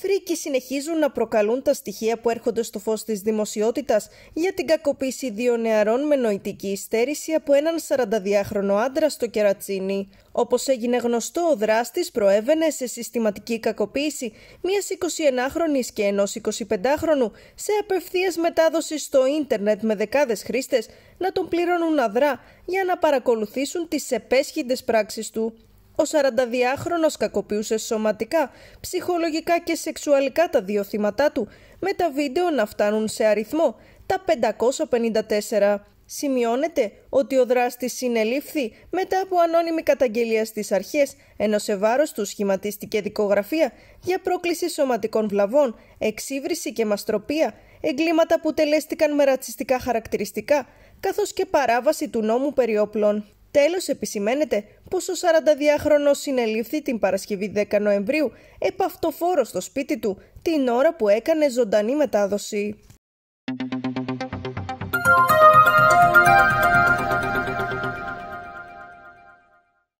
φρίκοι συνεχίζουν να προκαλούν τα στοιχεία που έρχονται στο φως της δημοσιότητας για την κακοποίηση δύο νεαρών με νοητική υστέρηση από έναν 42χρονο άντρα στο Κερατσίνι. Όπως έγινε γνωστό, ο δράστης προέβαινε σε συστηματική κακοποίηση μιας 21χρονης και ενός 25χρονου σε απευθείας μετάδοση στο ίντερνετ με δεκάδες χρήστες να τον πληρώνουν αδρά για να παρακολουθήσουν τις επέσχυντες πράξεις του. Ο 42χρονος κακοποιούσε σωματικά, ψυχολογικά και σεξουαλικά τα δύο θύματα του, με τα βίντεο να φτάνουν σε αριθμό τα 554. Σημειώνεται ότι ο δράστης συνελήφθη μετά από ανώνυμη καταγγελία στις αρχές, ενώ σε βάρος του σχηματίστηκε δικογραφία για πρόκληση σωματικών βλαβών, εξύβριση και μαστροπία, εγκλήματα που τελέστηκαν με ρατσιστικά χαρακτηριστικά, καθώς και παράβαση του νόμου περιόπλων. Τέλος επισημαίνεται πως ο 42χρονος συνελήφθη την Παρασκευή 10 Νοεμβρίου επαυτοφόρο στο σπίτι του την ώρα που έκανε ζωντανή μετάδοση.